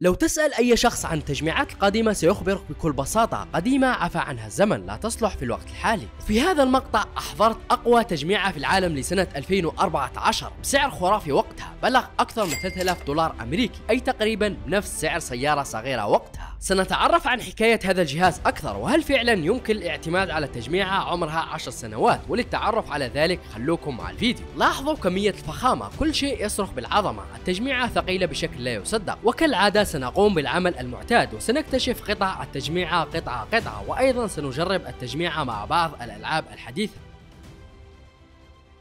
لو تسأل أي شخص عن التجميعات القديمة سيخبرك بكل بساطة قديمة عفى عنها الزمن لا تصلح في الوقت الحالي وفي هذا المقطع أحضرت أقوى تجميعة في العالم لسنة 2014 بسعر خرافي وقتها بلغ أكثر من 3000 دولار أمريكي أي تقريبا نفس سعر سيارة صغيرة وقتها سنتعرف عن حكاية هذا الجهاز أكثر وهل فعلا يمكن الاعتماد على تجميعة عمرها 10 سنوات وللتعرف على ذلك خلوكم مع الفيديو لاحظوا كمية الفخامة كل شيء يصرخ بالعظمة التجميعة ثقيلة بشكل لا يصدق وكالعادة سنقوم بالعمل المعتاد وسنكتشف قطع التجميعة قطعة قطعة وأيضا سنجرب التجميعة مع بعض الألعاب الحديثة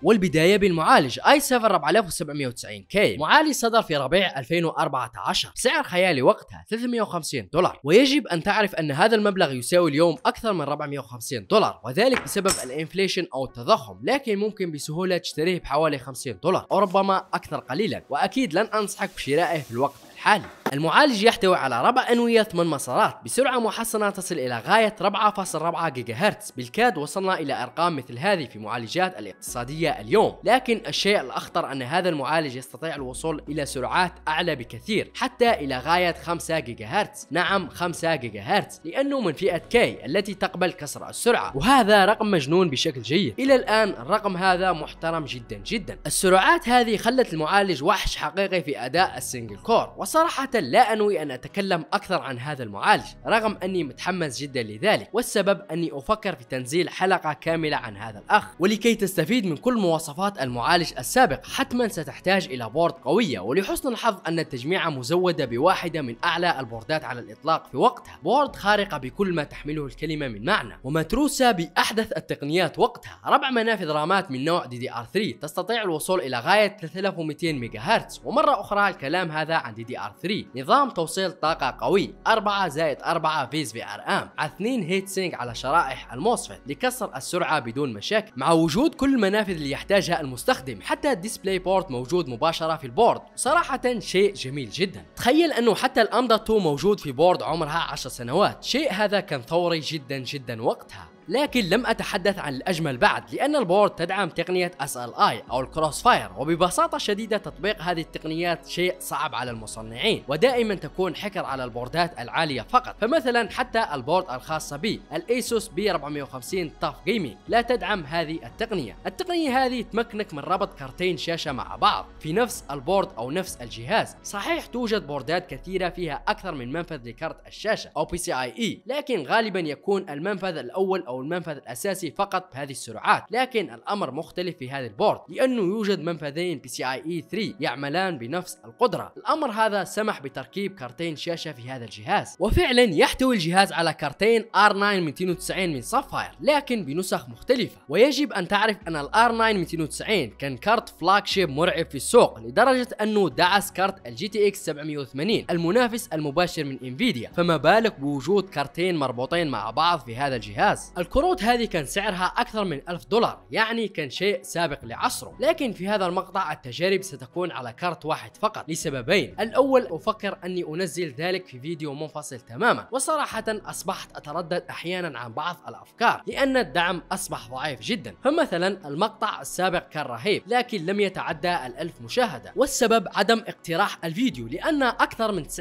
والبدايه بالمعالج اي 7 4790 كي معالج صدر في ربيع 2014 سعر خيالي وقتها 350 دولار ويجب ان تعرف ان هذا المبلغ يساوي اليوم اكثر من 450 دولار وذلك بسبب الانفليشن او التضخم لكن ممكن بسهوله تشتريه بحوالي 50 دولار او ربما اكثر قليلا واكيد لن انصحك بشرائه في الوقت الحالي المعالج يحتوي على ربع أنوية 8 مسارات بسرعة محسنة تصل إلى غاية 4.4 جيجا هرتز بالكاد وصلنا إلى أرقام مثل هذه في معالجات الاقتصادية اليوم لكن الشيء الأخطر أن هذا المعالج يستطيع الوصول إلى سرعات أعلى بكثير حتى إلى غاية 5 جيجا هرتز نعم 5 جيجا هرتز لأنه من فئة كي التي تقبل كسر السرعة وهذا رقم مجنون بشكل جيد إلى الآن الرقم هذا محترم جدا جدا السرعات هذه خلت المعالج وحش حقيقي في أداء السنجل كور وصراحة لا أنوي أن أتكلم أكثر عن هذا المعالج رغم أني متحمس جدا لذلك والسبب أني أفكر في تنزيل حلقة كاملة عن هذا الأخ ولكي تستفيد من كل مواصفات المعالج السابق حتما ستحتاج إلى بورد قوية ولحسن الحظ أن التجميعة مزودة بواحدة من أعلى البوردات على الإطلاق في وقتها بورد خارقة بكل ما تحمله الكلمة من معنى ومتروسة بأحدث التقنيات وقتها ربع منافذ رامات من نوع دي دي ار 3 تستطيع الوصول إلى غاية 3200 ميجا هرتز ومرة أخرى الكلام هذا عن دي دي ار 3 نظام توصيل طاقة قوي 4 زائد 4 فيز في ار ام على 2 هيت سينك على شرائح الموسفت لكسر السرعة بدون مشاكل مع وجود كل المنافذ اللي يحتاجها المستخدم حتى الديسبلاي بورت موجود مباشرة في البورد صراحة شيء جميل جدا تخيل انه حتى الامدا 2 موجود في بورد عمرها 10 سنوات شيء هذا كان ثوري جدا جدا وقتها لكن لم أتحدث عن الأجمل بعد لأن البورد تدعم تقنية اس ال اي أو الكروس فاير وببساطة شديدة تطبيق هذه التقنيات شيء صعب على المصنعين ودائما تكون حكر على البوردات العالية فقط فمثلا حتى البورد الخاصة بي الايسوس بي 450 تاف جيمنج لا تدعم هذه التقنية التقنية هذه تمكنك من ربط كرتين شاشة مع بعض في نفس البورد أو نفس الجهاز صحيح توجد بوردات كثيرة فيها أكثر من منفذ لكرت الشاشة أو بي سي اي لكن غالبا يكون المنفذ الأول او المنفذ الاساسي فقط بهذه السرعات لكن الامر مختلف في هذا البورد لانه يوجد منفذين بي سي اي اي 3 يعملان بنفس القدره الامر هذا سمح بتركيب كارتين شاشه في هذا الجهاز وفعلا يحتوي الجهاز على كارتين ار 9 290 من سافاير لكن بنسخ مختلفه ويجب ان تعرف ان الار 9 290 كان كارت فلاج شيب مرعب في السوق لدرجه انه دعس كارت الجي تي اكس 780 المنافس المباشر من انفيديا فما بالك بوجود كارتين مربوطين مع بعض في هذا الجهاز الكروت هذه كان سعرها أكثر من 1000 دولار يعني كان شيء سابق لعصره لكن في هذا المقطع التجارب ستكون على كارت واحد فقط لسببين الأول أفكر أني أنزل ذلك في فيديو منفصل تماما وصراحة أصبحت أتردد أحيانا عن بعض الأفكار لأن الدعم أصبح ضعيف جدا فمثلا المقطع السابق كان رهيب لكن لم يتعدى الألف مشاهدة والسبب عدم اقتراح الفيديو لأن أكثر من 90%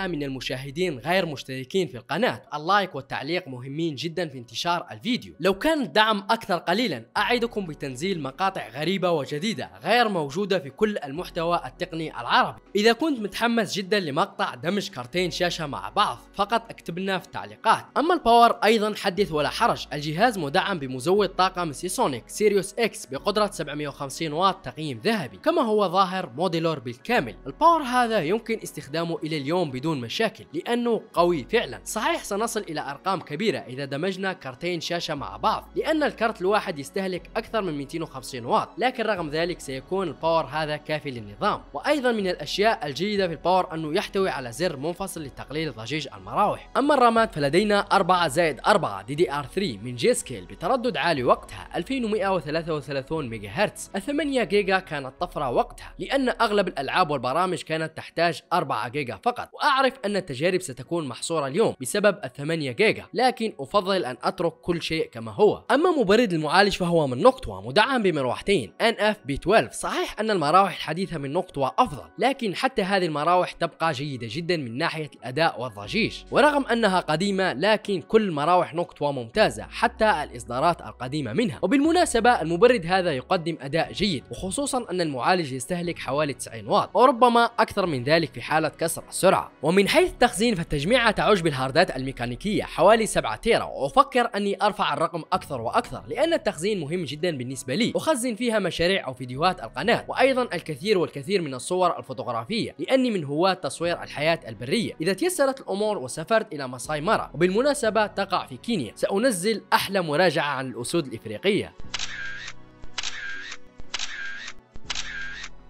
من المشاهدين غير مشتركين في القناة اللايك والتعليق مهمين جدا في انتشار انتشار الفيديو لو كان الدعم أكثر قليلا أعدكم بتنزيل مقاطع غريبة وجديدة غير موجودة في كل المحتوى التقني العربي إذا كنت متحمس جدا لمقطع دمج كارتين شاشة مع بعض فقط اكتب لنا في التعليقات أما الباور أيضا حدث ولا حرج الجهاز مدعم بمزود طاقة سيسونيك سيريوس إكس بقدرة 750 واط تقييم ذهبي كما هو ظاهر موديلور بالكامل الباور هذا يمكن استخدامه إلى اليوم بدون مشاكل لأنه قوي فعلا صحيح سنصل إلى أرقام كبيرة إذا دمجنا كارتين كارتين شاشة مع بعض لأن الكرت الواحد يستهلك أكثر من 250 واط لكن رغم ذلك سيكون الباور هذا كافي للنظام وأيضا من الأشياء الجيدة في الباور أنه يحتوي على زر منفصل لتقليل ضجيج المراوح أما الرامات فلدينا 4 زائد 4 دي دي ار 3 من جي سكيل بتردد عالي وقتها 2133 ميجا هرتز 8 جيجا كانت طفرة وقتها لأن أغلب الألعاب والبرامج كانت تحتاج 4 جيجا فقط وأعرف أن التجارب ستكون محصورة اليوم بسبب ال 8 جيجا لكن أفضل أن أترك كل شيء كما هو أما مبرد المعالج فهو من نقطوة مدعم بمروحتين NF بي 12 صحيح أن المراوح الحديثة من نقطوة أفضل لكن حتى هذه المراوح تبقى جيدة جدا من ناحية الأداء والضجيج ورغم أنها قديمة لكن كل مراوح نقطوة ممتازة حتى الإصدارات القديمة منها وبالمناسبة المبرد هذا يقدم أداء جيد وخصوصا أن المعالج يستهلك حوالي 90 واط وربما أكثر من ذلك في حالة كسر السرعة ومن حيث التخزين فالتجميعة تعج بالهاردات الميكانيكية حوالي 7 تيرا وأفكر أني اني ارفع الرقم اكثر واكثر لان التخزين مهم جدا بالنسبه لي اخزن فيها مشاريع او فيديوهات القناه وايضا الكثير والكثير من الصور الفوتوغرافيه لاني من هواة تصوير الحياه البريه اذا تيسرت الامور وسافرت الى ماساي مارا وبالمناسبه تقع في كينيا سانزل احلى مراجعه عن الاسود الافريقيه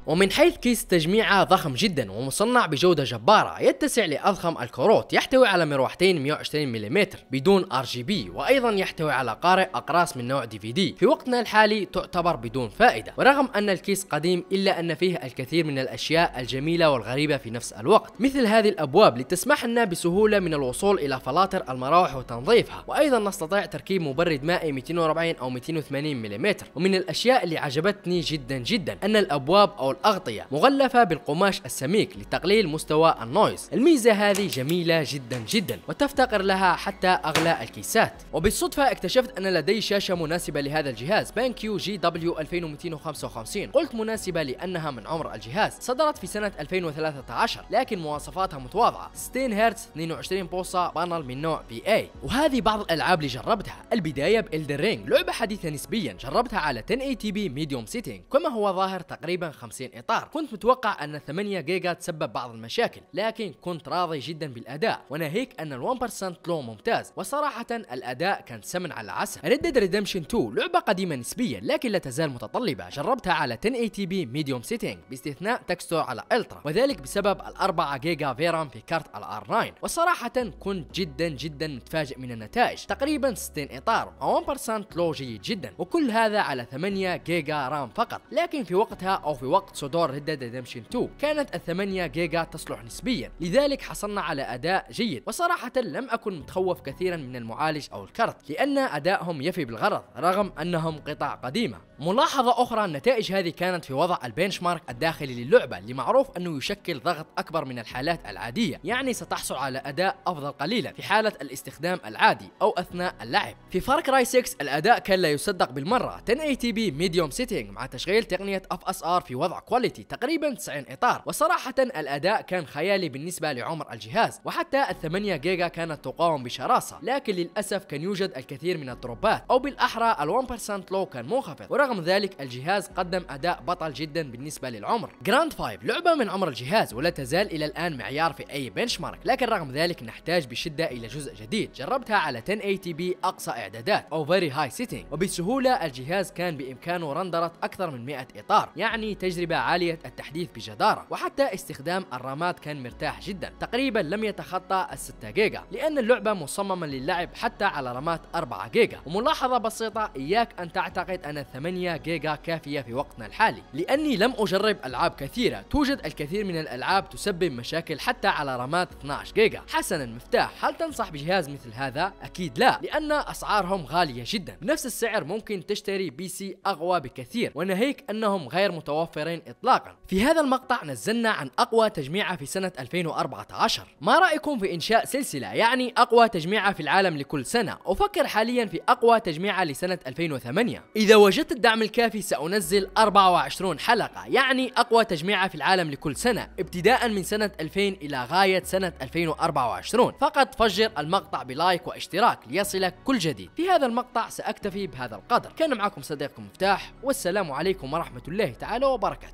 ومن حيث كيس تجميعه ضخم جدا ومصنع بجودة جبارة يتسع لأضخم الكروت يحتوي على مروحتين 120 ملم بدون ار جي بي وايضا يحتوي على قارئ اقراص من نوع دي في دي في وقتنا الحالي تعتبر بدون فائدة ورغم ان الكيس قديم الا ان فيه الكثير من الاشياء الجميلة والغريبة في نفس الوقت مثل هذه الابواب لتسمح لنا بسهولة من الوصول الى فلاتر المراوح وتنظيفها وايضا نستطيع تركيب مبرد مائي 240 او 280 ملم ومن الاشياء اللي عجبتني جدا جدا ان الابواب او أغطية مغلفة بالقماش السميك لتقليل مستوى النويز الميزة هذه جميلة جدا جدا وتفتقر لها حتى أغلى الكيسات وبالصدفة اكتشفت أن لدي شاشة مناسبة لهذا الجهاز بانكيو جي دبليو 2255 قلت مناسبة لأنها من عمر الجهاز صدرت في سنة 2013 لكن مواصفاتها متواضعة 60 هرتز 22 بوصة بانل من نوع بي اي وهذه بعض الألعاب اللي جربتها البداية بإلدر رينج لعبة حديثة نسبيا جربتها على بي ميديوم سيتنج كما هو ظاهر تقريبا 50 وبين إطار كنت متوقع أن 8 جيجا تسبب بعض المشاكل لكن كنت راضي جدا بالأداء وناهيك أن ال 1% لو ممتاز وصراحة الأداء كان سمن على العسل ريد ريدمشن 2 لعبة قديمة نسبيا لكن لا تزال متطلبة جربتها على 1080p ميديوم سيتنج باستثناء تكستور على الترا وذلك بسبب ال 4 جيجا فيرام في كارت الار 9 وصراحة كنت جدا جدا متفاجئ من النتائج تقريبا 60 اطار و 1% لو جيد جدا وكل هذا على 8 جيجا رام فقط لكن في وقتها او في وقت صدور ريد ديد ريدمشن 2 كانت الثمانية جيجا تصلح نسبيا لذلك حصلنا على أداء جيد وصراحة لم أكن متخوف كثيرا من المعالج أو الكرت لأن أدائهم يفي بالغرض رغم أنهم قطع قديمة ملاحظة أخرى النتائج هذه كانت في وضع البنش مارك الداخلي للعبة اللي معروف أنه يشكل ضغط أكبر من الحالات العادية يعني ستحصل على أداء أفضل قليلا في حالة الاستخدام العادي أو أثناء اللعب في فارك راي 6 الأداء كان لا يصدق بالمرة بي ميديوم سيتنج مع تشغيل تقنية اف اس ار في وضع كواليتي تقريبا 90 اطار وصراحه الاداء كان خيالي بالنسبه لعمر الجهاز وحتى ال 8 جيجا كانت تقاوم بشراسه لكن للاسف كان يوجد الكثير من الدروبات او بالاحرى ال 1% لو كان منخفض ورغم ذلك الجهاز قدم اداء بطل جدا بالنسبه للعمر جراند 5 لعبه من عمر الجهاز ولا تزال الى الان معيار في اي بنشمارك لكن رغم ذلك نحتاج بشده الى جزء جديد جربتها على 1080 بي اقصى اعدادات او فيري هاي سيتنج وبسهوله الجهاز كان بامكانه رندره اكثر من 100 اطار يعني تجربه تجربة عالية التحديث بجدارة وحتى استخدام الرامات كان مرتاح جدا تقريبا لم يتخطى ال 6 جيجا لأن اللعبة مصممة للعب حتى على رامات 4 جيجا وملاحظة بسيطة إياك أن تعتقد أن 8 جيجا كافية في وقتنا الحالي لأني لم أجرب ألعاب كثيرة توجد الكثير من الألعاب تسبب مشاكل حتى على رامات 12 جيجا حسنا مفتاح هل تنصح بجهاز مثل هذا؟ أكيد لا لأن أسعارهم غالية جدا بنفس السعر ممكن تشتري بي سي أغوى بكثير وناهيك أنهم غير متوفرين اونلاين إطلاقا في هذا المقطع نزلنا عن أقوى تجميعة في سنة 2014 ما رأيكم في إنشاء سلسلة يعني أقوى تجميعة في العالم لكل سنة أفكر حاليا في أقوى تجميعة لسنة 2008 إذا وجدت الدعم الكافي سأنزل 24 حلقة يعني أقوى تجميعة في العالم لكل سنة ابتداء من سنة 2000 إلى غاية سنة 2024 فقط فجر المقطع بلايك واشتراك ليصلك كل جديد في هذا المقطع سأكتفي بهذا القدر كان معكم صديقكم مفتاح والسلام عليكم ورحمة الله تعالى وبركاته